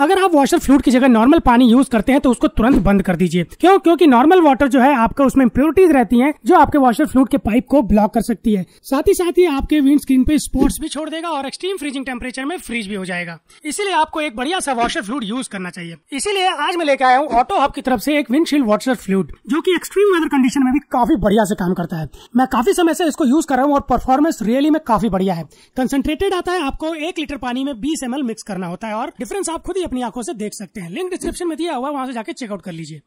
अगर आप washer fluid की जगह नॉर्मल पानी यूज करते हैं तो उसको तुरंत बंद कर दीजिए क्यों क्योंकि नॉर्मल वाटर जो है आपका उसमें इम्प्योरिटीज रहती हैं जो आपके वॉशर फ्लूड के पाइप को ब्लॉक कर सकती है साथ ही साथ ही आपके विंड स्क्रीन पे स्पोर्ट्स भी छोड़ देगा और एक्सट्रीम फ्रीजिंग टेम्परेचर में फ्रीज भी हो जाएगा इसीलिए आपको एक बढ़िया सा वॉशर फ्लूड यूज करना चाहिए इसीलिए आज मैं लेकर आया हूँ ऑटो हब की तरफ से एक विंडशील्ड वॉशर फ्लूड जो की एक्सट्रीम वेदर कंडीशन में भी काफी बढ़िया से काम करता है मैं काफी समय से इसको यूज कर रहा हूँ और परफॉर्मेंस रियली में काफी बढ़िया है कंसेंट्रेटेड आता है आपको एक लीटर पानी में बीस एम मिक्स करना होता है और डिफरेंस आप खुद ही अपनी आंखों से देख सकते हैं लिंक डिस्क्रिप्शन में दिया हुआ वहां से जाकर चेकआउट कर लीजिए